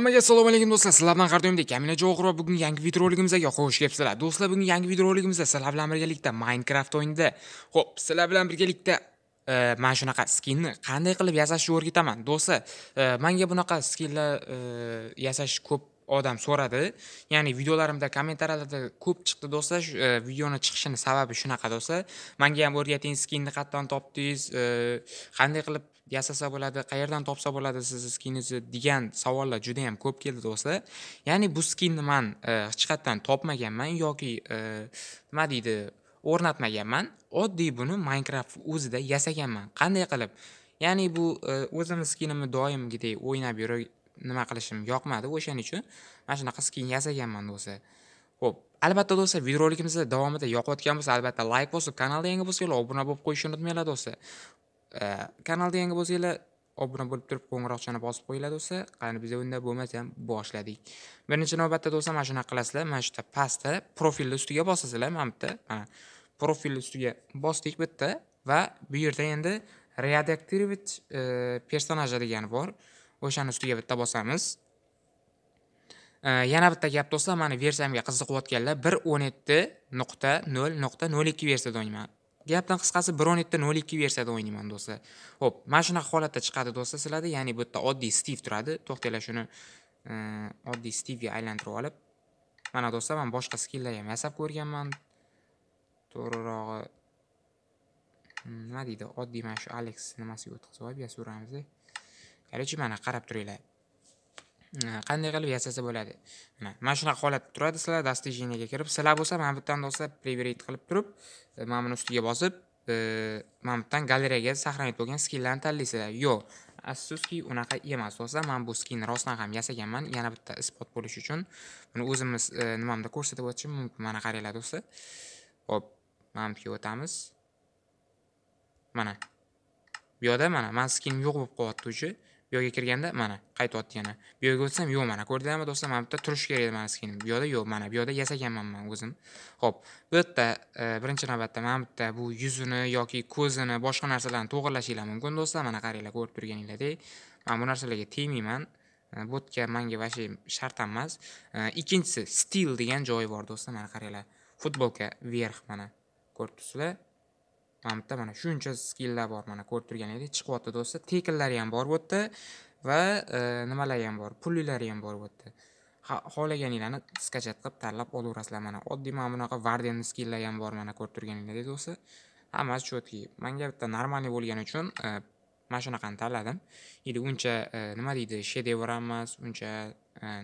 Hammaga assalomu alaykum do'stlar. Sizlar bilan har doimdek Kamina Jo'g'irov bugun yangi videoroligimizga xush kelibsizlar. Do'stlar, bugun yangi roligimizda sizlar bilan birgalikda Minecraft o'yinida, xo'p, sizlar bilan birgalikda e, mana shunaqa skinni qanday qilib yasashni o'rgataman. Do'stlar, e, menga bunaqa skinlar e, yasash ko'p odam so'radi. Ya'ni videolarimda, kommentariyalarda ko'p chiqdi do'stlar. Videoni chiqishini sababi shunaqa do'stlar. Menga ham o'rgating, skinni qatdan topdingiz, qanday qilib yasasa bo'ladi qayerdan topsa bo'ladi sizni skiningizni degan savollar juda yam ko'p keldi do'stlar ya'ni bu skinni man e, qayerdan topmaganman yoki e, nima deydi o'rnatmaganman oddiy buni minecraft o'zida yasaganman qanday qilib ya'ni bu e, o'zimni skinimni doimgidek o'ynab yurib nima qilishim yoqmadi o'shaning uchun mana shunaqa skin yasaganman do'stlar ho'p albatta do'stlar videorolikimizni davomida yoqayotgan bo'lsa albatta layk bosib kanalda yangi bo'lsanglar obuna bo'lib qo'yishni unutmanglar do'stlar kanalda yangi bo'lsanglar obuna bo'lib turib qo'ng'iroqchani bosib qo'yinglar do'stlar qani biza unda bo'lmasa ham boshladik birinchi navbatda do'stlar mana shunaqa qilasizlar mana shu yerda pastda profilni ustiga bosasizlar mana bitta profilni ustiga bosdik bitta va bu yerda endi redaktirovat personaja degani bor o'shani ustiga bitta bosamiz yana bitta gap do'stlar mani versiyamga qiziqayotganlar bir o'n yetti nuqta nol nuqta nol ikki versiyada o'ynayman gapdan qisqasi bir o'n yetti nol ikki versiyada o'ynayman do'stlar ho'p mana shunaqa holatda chiqadi do'stlar sizlarda ya'ni bu yerda oddiy steve turadi to'xtanglar shuni oddiy stivga aylantirib olib mana do'stlar man boshqa skilllar ham yasab ko'rganman to'g'rirog'i hmm, nima deydi oddiy mana shu aleks nimasiga o'tkazib olib yasuramizda короче mana qarab turinglar qanday qilib yasasa bo'ladi mana shunaqa holat turadi sizlar достижениеga kirib sizlar bo'lsa mana bu yerdan dostlar приверить qilib turib e, mana buni ustiga bosib e, mana bu yerdan galeriyaga saqlanib bo'lgan skinlarni tanlaysizlar yo'q afsuski unaqa emas do'stlar man bu skinni rostdan ham yasaganman yana bitta isbot bo'lishi uchun buni o'zimiz e, nimamda ko'rsatib o'tishim mumkin mana qaranglar do'stlar ho'p mana buga o'tamiz mana bu yoqda mana mani skinim yo'q bo'lib qolyapti уже bu yoqqa kirganda mana qaytyapti yana bu yerga o'tsam yo'q mana ko'rdinglarmi do'stlar mana bu yerda turish kerak edi mana skin bu yoqda yo'q mana bu yoqda yasaganman man o'zim ho'p bu yerda e, birinchi navbatda mana bu yerda bu yuzini yoki ko'zini boshqa narsalarni to'g'irlashinglar mumkin do'stlar mana qaranglar ko'rib turganingizdek man bu narsalarga tegmayman e, bu yerga manga вообще shart ham emas e, ikkinchisi stil degan joyi bor do'stlar mana qaranglar futbolka verx mana ko'rib turibsizlar lampda mana shuncha skilllar bor mana ko'rib turganingizdek chiqyapti do'stlar tekinlari ham bor bu yerda va e, nimalari ham bor pullilari ham bor bu yerda xohlaganinglarni skachat qilib tanlab olaverasizlar mana oddiy mana bunaqa vardenni skilllari ham bor mana ko'rib turganingizdek do'stlar hammasi четкий manga bitta нормальный bo'lgani uchun e, mana shunaqani tanladim или uncha e, nima deydi shedevr ham emas uncha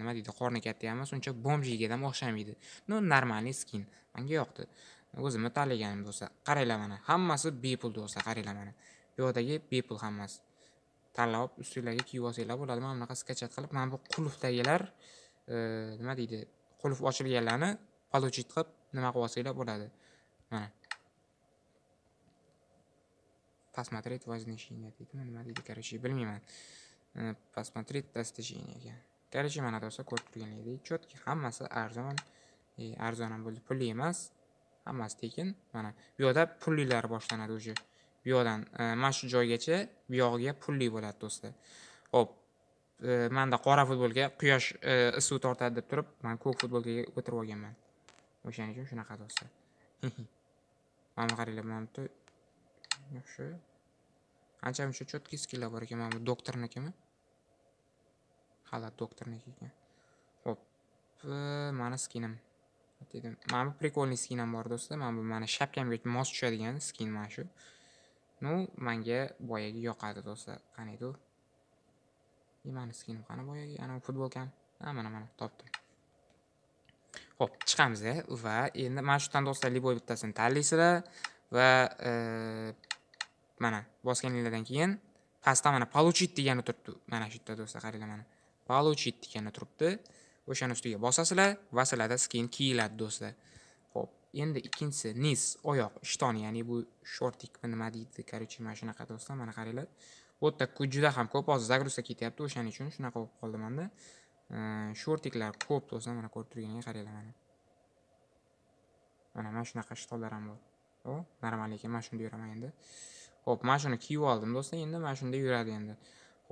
nima deydi qorni katta ham emas uncha ham o'xshamaydi ну нормальный skin manga yoqdi o'zimni tanlaganim bo'lsa qaranglar mana hammasi bepul do'stlar qaranglar mana bu yoqdagi bepul hammasi tanlab ustinglarga kiyib olsanglar bo'ladi mana bunaqa skachat qilib mana bu qulfdagilar e, nima deydi qulf ochilganlarni получить qilib nima qilib olsanglar bo'ladi mana посмотреть вознесение deydimi nima deydi короче bilmayman посмотреть достижение ekan короче mana do'stlar ko'rib turganingizdek четкий hammasi arzon e, arzon ham bo'ldi pulli emas hammasi tekin mana bu yoqda pulliklar boshlanadi уже bu yoqdan e, mana shu joygacha bu yog'iga pullik bo'ladi do'stlar ho'p e, manda qora futbolga quyosh issiv e, tortadi deb turib man ko'k futbolga o'tirib olganman o'shaning uchun shunaqa do'stlar mana bu qaranglar mana bitta yaxshi ancha muncha четкий skilllar bor ekan mana bu doktornikimi hali doktorniki ekan ho'p mani skinim dedim mana bu прикольный skinam bor do'stlar mana bu mana shapkamga mos tushadigan skin mana shu ну manga boyagi yoqadi do'stlar qani edi u e mani skinim qani boyagi ana futbolkam ha mana mana topdim ho'p chiqamiz e, va endi mana shu do'stlar любой bittasini tanlaysizlar va e, mana bosganinglardan keyin pastda mana получить degani turibdi mana shu yerda do'stlar qaranglar mana получить degani turibdi o'shani ustiga bosasizlar va sizlarda keyin kiyiladi do'stlar ho'p endi ikkinchisi niz oyoq ishton ya'ni bu shortikmi nima deydi короче mana shunaqa do'stlar mana qaranglar bu yerda juda ham ko'p hozir загрузка ketyapti o'shaning uchun shunaqa bo'lib qoldi manda shortiklar ko'p do'stlar mana ko'rib turganingiz qaranglar mana mana mana shunaqa shtolar ham bor Xo'p, normal ekan mana shunda yuraman endi ho'p mana shuni kiyib oldim do'stlar endi mana shunda yuradi endi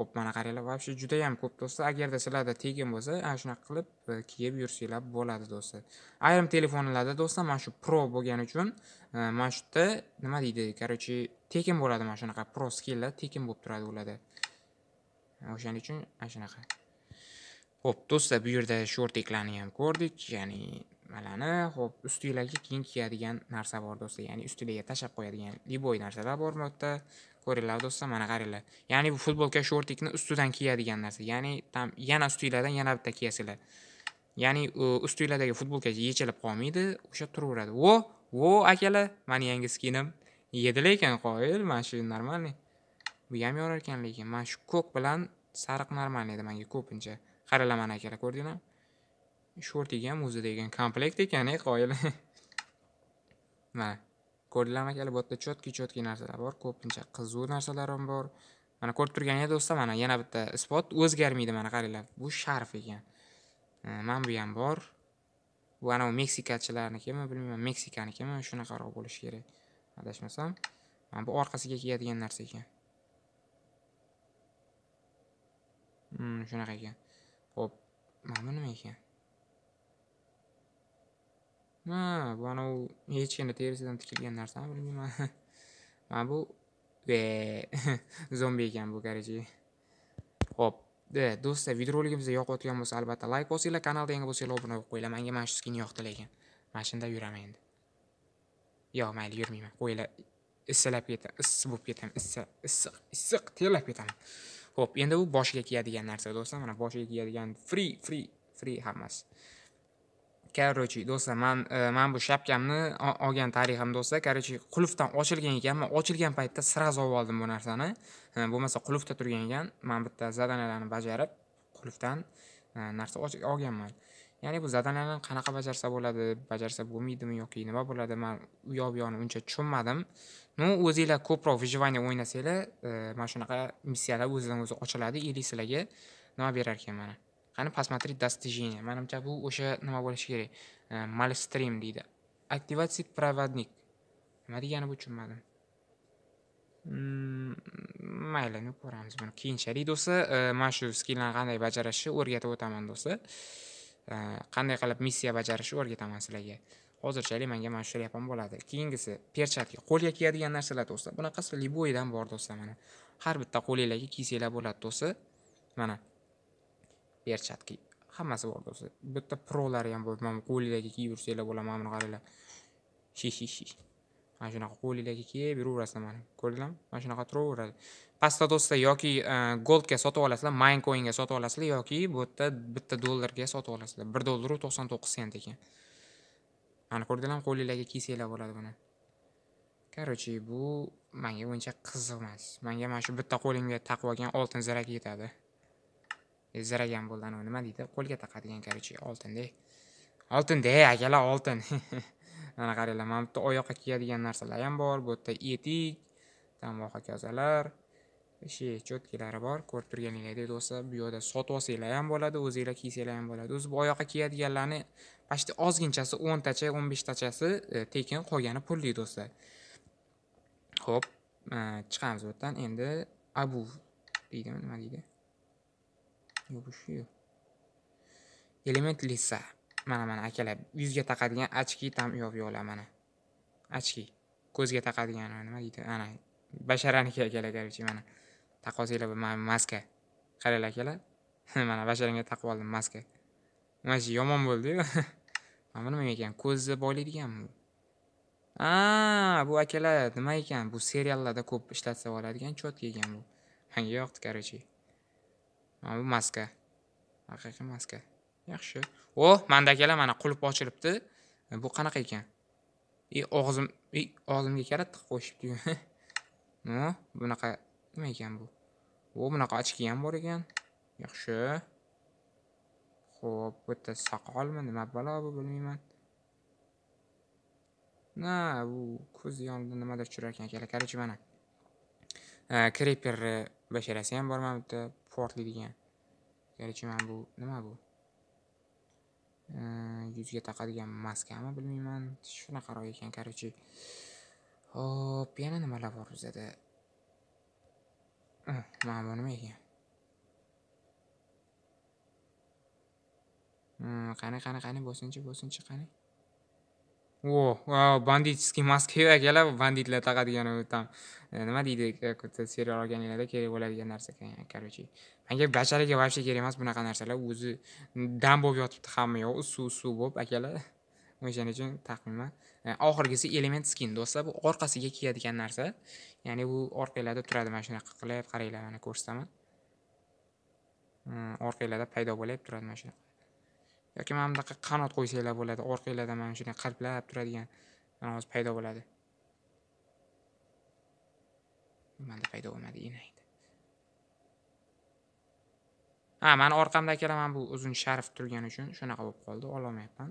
ho'p mana qaranglar вообще juda ham ko'p do'stlar agarda sizlarda tekin bo'lsa ana shunaqa qilib e, kiyib yursanglar bo'ladi do'stlar ayrim telefonlarda do'stlar mana shu pro bo'lgani uchun e, mana shu yerda nima deydi короче tekin bo'ladi mana shunaqa pro skillar tekin bo'lib turadi ularda o'shaning uchun ana shunaqa ho'p do'stlar bu yerda shortiklarni ham ko'rdik ya'ni nimalani ho'p ustinglarga keyin kiyadigan narsa bor do'stlar ya'ni ustinglarga tashlab qo'yadigan liboy narsalar bor bu yerda ko'ringlar do'stlar mana qaranglar ya'ni bu futbolka shortikni ustidan kiyadigan narsa ya'ni там yana ustinglardan yana bitta kiyasizlar ya'ni ustinglardagi futbolka yechilib qolmaydi o'sha turaveradi vo vo akalar mani yangi skinim yedi lekin qoyil mana shu нормальный bu ham yorar ekan lekin mana shu ko'k bilan sariq нормальный edi manga ko'pincha qaranglar mana akalar ko'rdinglarmi shortiga ham o'zi degan komplekt ekan e qoyil mana ko'rdinglarmi bu yerda chotki chotki narsalar bor ko'pincha qiziq narsalar ham bor mana ko'rib turganingiz do'stlar mana yana bitta isbot o'zgarmaydi mana qaranglar bu sharf ekan e, mana bu ham bor bu anavi meksikachilarnikimi bilmayman meksikanikimi shunaqaroq bo'lishi kerak adashmasam mana bu orqasiga kiyadigan narsa ekan hmm, shunaqa ekan ho'p mana bu nima ekan ha bu anavi hechkini terisidan tikilgan narsami bilmayman mana bu zombi ekan bu короче ho'p do'stlar videorolikimiz yoqayotgan bo'lsa albatta layk bosinglar kanalda yangi bo'lsanglar obuna qilib qo'yinglar manga mana shu skin yoqdi lekin mana shunda yuraman endi yo'q mayli yurmayman qo'yinglar issilab ketaman issiq bo'lib ketaman issiq issiq issiq terlab ketaman ho'p endi bu boshiga kiyadigan narsa do'stlar mana boshiga kiyadigan free free free hammasi короче do'stlar man e, man bu shapkamni olgan tarixim do'stlar короче qulfdan ochilgan ekan man ochilgan paytda сразу olib oldim bu narsani e, bo'lmasa qulfda turgan ekan man bitta zadanalarni bajarib qulfdan e, narsa olganman ya'ni bu zadanalarni qanaqa bajarsa bo'ladi bajarsa bo'lmaydimi yoki nima bo'ladi man u yoq bu yoqni uncha tushunmadim ну o'zinglar ko'proq выживание o'ynasanglar mana shunaqa missiyalar o'zidan o'zi ochiladi или sizlarga nima berar ekan mana qani посмотреть достижение manimcha bu o'sha nima bo'lishi kerak э, malstrim deydi aktivatsiya проводник nima degani bu tushunmadim mayli ko'ramiz buni keyinchalik do'stlar э, mana shu skilllarni qanday bajarishni o'rgatib o'taman do'stlar э, qanday qilib missiya bajarishni o'rgataman sizlarga hozirchalik menga mana shu ham bo'ladi keyingisi perchatki qo'lga kiyadigan narsalar do'stlar bunaqasi любойdan bor do'stlar mana har bitta qo'linglarga kiysanglar bo'ladi do'stlar mana перчатки hammasi bor do'stlar bitta prolari ham bor mana qo'lingizga kiyib yursanglar bo'ladi mana buni qaranglar shi shi shi mana shunaqa qo'lingizga kiyib yuraverasizlar mana ko'rdinglarmi mana shunaqa turaveradi pastda do'stlar yoki e, goldga sotib olasizlar mayn sotib olasizlar yoki bu yerda bitta dollarga sotib olasizlar bir dollaru to'qson to'qqiz sent ekan mana ko'rdinglarmi qo'linglarga kiysanglar bo'ladi buni короче bu menga uncha qiziq emas menga mana shu bitta qo'limga taqib olgan oltin zirak yetadi ziragan bo'ldi anavi nima deydi qo'lga taqadigan короче oltinda oltinda akalar oltin mana qaranglar mana bu yerda oyoqqa kiyadigan narsalar ham bor bu yerda etik там va hokazolar she cho'tkilari bor ko'rib turganinglardek do'stlar bu yoqda sotib olsanglar ham bo'ladi o'zinglar kiysanglar ham bo'ladi o'zi bu oyoqqa kiyadiganlarni почти ozginchasi o'ntacha o'n beshtachasi e, tekin qolgani pulli do'stlar ho'p e, chiqamiz bu yerdan endi abu deydimi nima deydi yopishib element lisa mana mana akalar yuzga taqadigan очки там yo'la mana очки ko'zga taqadigan nima deydi ana basharaniki akalar короче mana bu mana maska qaranglar akalar mana basharanga taqib oldim maska mana shu yomon bo'ldiyu mana bu nima ekan ko'zni boylaydiganmi a bu akalar nima ekan bu seriallarda ko'p ishlatsa oladigan chotka ekan bu manga yoqdi короче mana bu maska haqiqiy maska yaxshi o oh, akalar mana qulib ochilibdi e, bu qanaqa ekan i e, og'zim e, og'zimga karat qo'shibdi nima bunaqa nima ekan bu o oh, bunaqa ochki ham bor ekan yaxshi Xo'p, bu yerda soqolmi nima balo bu bilmayman na bu ko'z yonida nimadir turar ekan akalar короче mana kriper basharasi ham bor mana bu yerda degan garchi mana bu nima bu yuzga taqadigan maskami bilmayman shunaqaroq ekan короче hop yana nimalar bor bizada hmm, mana bu nima ekan hmm, qani qani qani bosinchi bosinchi qani o banditskiy moskva akalar banditlar taqadigan там e, nima deydi e, serial olganinglarda kerak bo'ladigan narsa короче manga bacharaga вообще kerak emas bunaqa narsalar o'zi dam bo'lib yotibdi hamma yoq suv suv bo'lib akalar o'shaning uchun taxminan e, oxirgisi element skin do'stlar bu orqasiga kiyadigan narsa ya'ni bu orqanglarda turadi mana shunaqa qilib qaranglar mana ko'rsataman mm, orqanglarda paydo bo'lyapti turadi mana shunaqa yoki mana bunaqa qanot qo'ysanglar bo'ladi orqanglarda mana shunday qalblab turadigan hozir paydo bo'ladi nimada paydo bo'lmadi enaydi ha mani orqamdagilar mana bu uzun sharf turgani uchun shunaqa bo'lib qoldi ololmayapman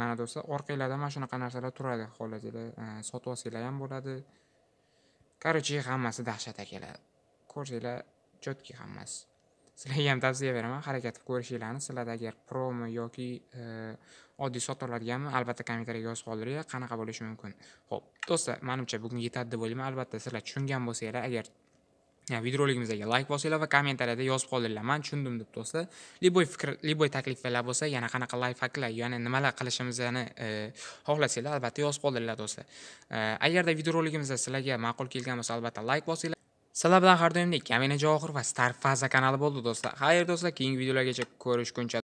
mana do'stlar orqanglarda mana shunaqa narsalar turadi xohlasanglar e, sotib olsanglar ham bo'ladi короче hammasi dahshat akalar ko'rsanglar четкий hammasi sizlarga ham tavsiya beraman harakat qilib ko'rishinglarni sizlarda agar promo yoki e, oddiy sotilayotganmi albatta kommentariyga yozib qoldiringlar qanaqa bo'lishi mumkin ho'p do'stlar manimcha bugun yetadi deb o'ylayman albatta sizlar tushungan bo'lsanglar agar videoroligimizga layk bosinglar va kommentariyada yozib qoldiringlar man tushundim deb do'stlar любой fikr любой takliflar bo'lsa yana qanaqa lifhaklar ya'ni nimalar qilishimizni e, xohlasanglar albatta yozib qoldiringlar do'stlar e, agarda videoroligimizda sizlarga ma'qul kelgan bo'lsa albatta layk bosinglar sizlar bilan har doimdek kamina johir va star faza kanali bo'ldi do'stlar xayr do'stlar keyingi videolargacha ko'rishguncha